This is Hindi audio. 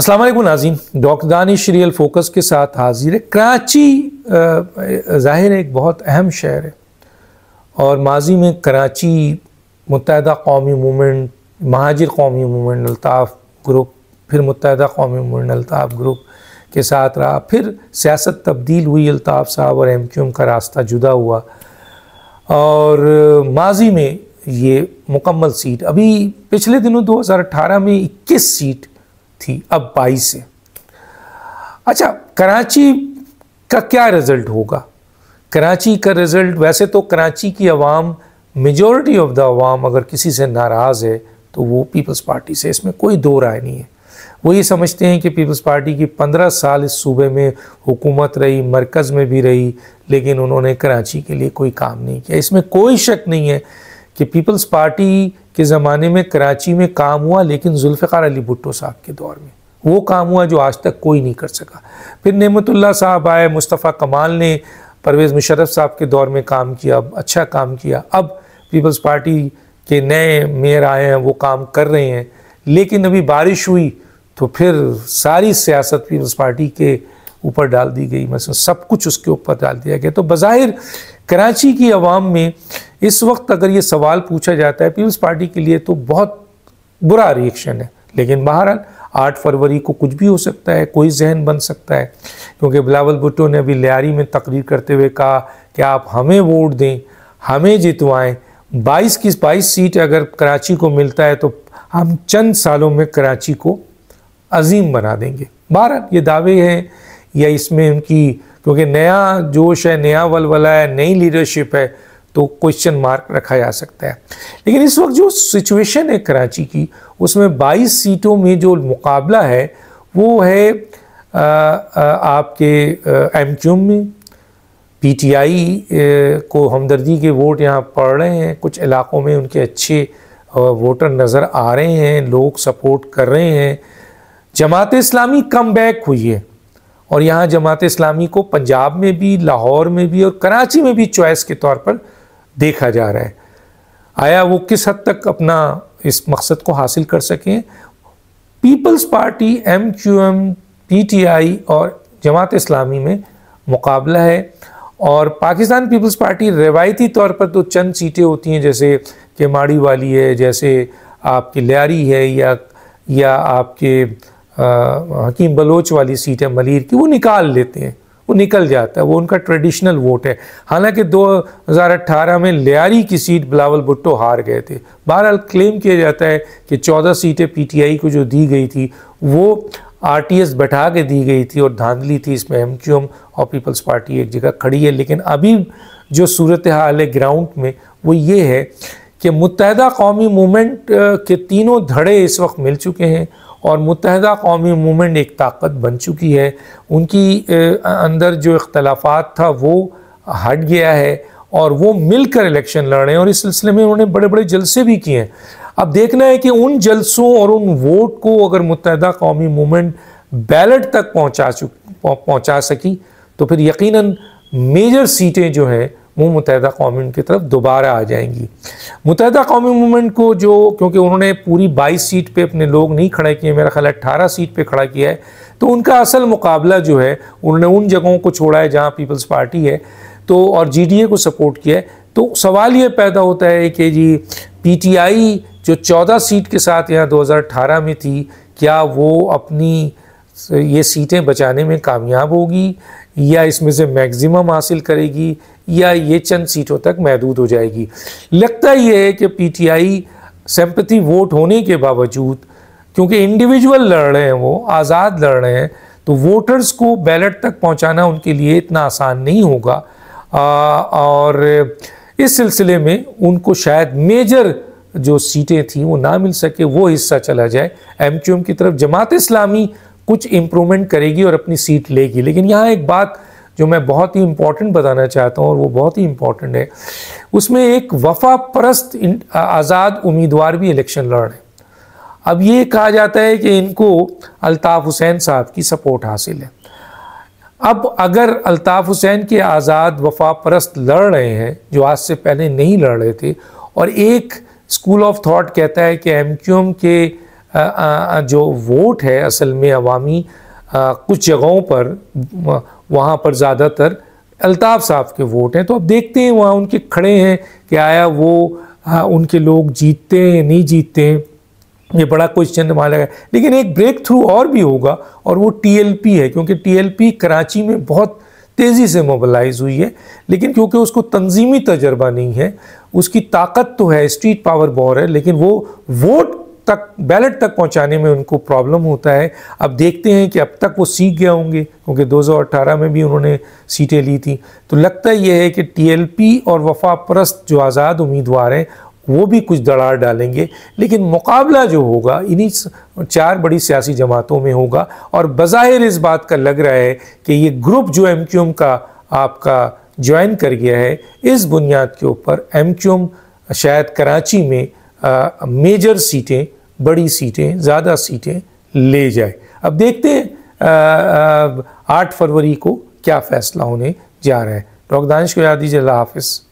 असलम नाजीन डॉक्टर दानिश रियल फोकस के साथ हाजिर है कराची ज़ाहिर एक बहुत अहम शहर है और माजी में कराची मुतहदा कौमी मूमेंट महाजिर कौमी मूमेंट अलताफ़ ग्रुप फिर मुतहदा कौमी मूमेंट अलताफ़ ग्रुप के साथ रहा फिर सियासत तब्दील हुई अलताफ़ साहब और एम क्यू एम का रास्ता जुदा हुआ और माजी में ये मुकम्मल सीट अभी पिछले दिनों दो हज़ार अठारह में इक्कीस सीट थी अब बाईस से अच्छा कराची का क्या रिज़ल्ट होगा कराची का रिज़ल्ट वैसे तो कराची की आवाम मेजॉरिटी ऑफ द आवाम अगर किसी से नाराज़ है तो वो पीपल्स पार्टी से इसमें कोई दो राय नहीं है वो ये समझते हैं कि पीपल्स पार्टी की पंद्रह साल इस सूबे में हुकूमत रही मरकज़ में भी रही लेकिन उन्होंने कराची के लिए कोई काम नहीं किया इसमें कोई शक नहीं है कि पीपल्स पार्टी के ज़माने में कराची में काम हुआ लेकिन जुल्फ़ार अली भुट्टो साहब के दौर में वो काम हुआ जो आज तक कोई नहीं कर सका फिर नमतुल्ला साहब आए मुस्तफ़ा कमाल ने परवेज़ मुशरफ साहब के दौर में काम किया अच्छा काम किया अब पीपल्स पार्टी के नए मेयर आए हैं वो काम कर रहे हैं लेकिन अभी बारिश हुई तो फिर सारी सियासत पीपल्स पार्टी के ऊपर डाल दी गई मतलब सब कुछ उसके ऊपर डाल दिया गया तो बाहिर कराची की आवाम में इस वक्त अगर ये सवाल पूछा जाता है पीपल्स पार्टी के लिए तो बहुत बुरा रिएक्शन है लेकिन बहरहाल आठ फरवरी को कुछ भी हो सकता है कोई जहन बन सकता है क्योंकि बिलावल भुट्टो ने अभी लियारी में तकरीर करते हुए कहा कि आप हमें वोट दें हमें जितवाएं 22 की 22 सीट अगर कराची को मिलता है तो हम चंद सालों में कराची को अजीम बना देंगे बहरहाल ये दावे हैं या इसमें उनकी क्योंकि नया जोश है नया वलवला है नई लीडरशिप है तो क्वेश्चन मार्क रखा जा सकता है लेकिन इस वक्त जो सिचुएशन है कराची की उसमें 22 सीटों में जो मुकाबला है वो है आ, आ, आपके एम क्यूम में पीटीआई को हमदर्दी के वोट यहाँ पड़ रहे हैं कुछ इलाकों में उनके अच्छे वोटर नज़र आ रहे हैं लोग सपोर्ट कर रहे हैं जमात इस्लामी कम बैक हुई है और यहाँ जमात इस्लामी को पंजाब में भी लाहौर में भी और कराची में भी चॉइस के तौर पर देखा जा रहा है आया वो किस हद तक अपना इस मकसद को हासिल कर सकें Peoples Party M Q M P T I और जमात इस्लामी में मुकाबला है और पाकिस्तान पीपल्स पार्टी रिवायती तौर पर तो चंद सीटें होती हैं जैसे केमाड़ी वाली है जैसे आपकी लियारी है या या आपके हकीम बलोच वाली सीट है मलिर की वो निकाल लेते हैं वो निकल जाता है वो उनका ट्रेडिशनल वोट है हालांकि 2018 में लियारी की सीट बिलावल भुट्टो हार गए थे बहरहाल क्लेम किया जाता है कि 14 सीटें पीटीआई को जो दी गई थी वो आरटीएस बैठा के दी गई थी और धांधली थी इसमें एमक्यूएम और पीपल्स पार्टी एक जगह खड़ी है लेकिन अभी जो सूरत हाल है ग्राउंड में वो ये है कि मुतहदा कौमी मूवमेंट के तीनों धड़े इस वक्त मिल चुके हैं और मुतहदा कौमी मूवमेंट एक ताकत बन चुकी है उनकी अंदर जो इख्तलाफात था वो हट गया है और वो मिलकर इलेक्शन लड़ रहे हैं और इस सिलसिले में उन्होंने बड़े बड़े जलसे भी किए हैं अब देखना है कि उन जलसों और उन वोट को अगर मुतहदा कौमी मूवमेंट बैलेट तक पहुँचा पहुँचा सकी तो फिर यकीनन मेजर सीटें जो हैं वो मुतहदा कौमी उनकी तरफ दोबारा आ जाएंगी मुतहदा कौमी मूवमेंट को जो क्योंकि उन्होंने पूरी बाईस सीट पर अपने लोग नहीं खड़े किए मेरा ख्याल अट्ठारह सीट पर खड़ा किया है तो उनका असल मुकाबला जो है उन्होंने उन जगहों को छोड़ा है जहाँ पीपल्स पार्टी है तो और जी डी ए को सपोर्ट किया है तो सवाल ये पैदा होता है कि जी पी टी आई जो चौदह सीट के साथ यहाँ दो हज़ार अठारह में थी क्या वो अपनी ये सीटें बचाने में कामयाब होगी या इसमें से मैक्सिमम हासिल करेगी या ये चंद सीटों तक महदूद हो जाएगी लगता ही है कि पीटीआई सेम्पथी वोट होने के बावजूद क्योंकि इंडिविजुअल लड़ रहे हैं वो आज़ाद लड़ रहे हैं तो वोटर्स को बैलेट तक पहुंचाना उनके लिए इतना आसान नहीं होगा आ, और इस सिलसिले में उनको शायद मेजर जो सीटें थी वो ना मिल सके वो हिस्सा चला जाए एम की तरफ जमात इस्लामी कुछ इम्प्रूवमेंट करेगी और अपनी सीट लेगी लेकिन यहाँ एक बात जो मैं बहुत ही इम्पोर्टेंट बताना चाहता हूँ और वो बहुत ही इम्पॉर्टेंट है उसमें एक वफा परस्त आज़ाद उम्मीदवार भी इलेक्शन लड़ रहे हैं अब ये कहा जाता है कि इनको अल्ताफ़ हुसैन साहब की सपोर्ट हासिल है अब अगर अल्ताफ़ हुसैन के आज़ाद वफा परस्त लड़ रहे हैं जो आज से पहले नहीं लड़ रहे थे और एक स्कूल ऑफ थाट कहता है कि एम के जो वोट है असल में अवामी कुछ जगहों पर वहाँ पर ज़्यादातर अल्ताफ़ साहब के वोट हैं तो अब देखते हैं वहाँ उनके खड़े हैं कि आया वो उनके लोग जीतते हैं नहीं जीतते हैं ये बड़ा क्वेश्चन माना गया लेकिन एक ब्रेक थ्रू और भी होगा और वो टीएलपी है क्योंकि टीएलपी कराची में बहुत तेज़ी से मोबलाइज हुई है लेकिन क्योंकि उसको तंजीमी तजर्बा नहीं है उसकी ताकत तो है स्ट्रीट पावर बहुत है लेकिन वो वोट तक बैलेट तक पहुंचाने में उनको प्रॉब्लम होता है अब देखते हैं कि अब तक वो सीख गए होंगे क्योंकि 2018 में भी उन्होंने सीटें ली थी तो लगता यह है कि टीएलपी और वफा परस्त जो आज़ाद उम्मीदवार हैं वो भी कुछ दड़ार डालेंगे लेकिन मुकाबला जो होगा इन्हीं चार बड़ी सियासी जमातों में होगा और बज़ाहिर इस बात का लग रहा है कि ये ग्रुप जो एम का आपका ज्वाइन कर गया है इस बुनियाद के ऊपर एम शायद कराची में मेजर सीटें बड़ी सीटें ज़्यादा सीटें ले जाए अब देखते हैं आठ फरवरी को क्या फ़ैसला होने जा रहा है डॉक्टर दानिश को दीजिए अल्लाह हाफिज़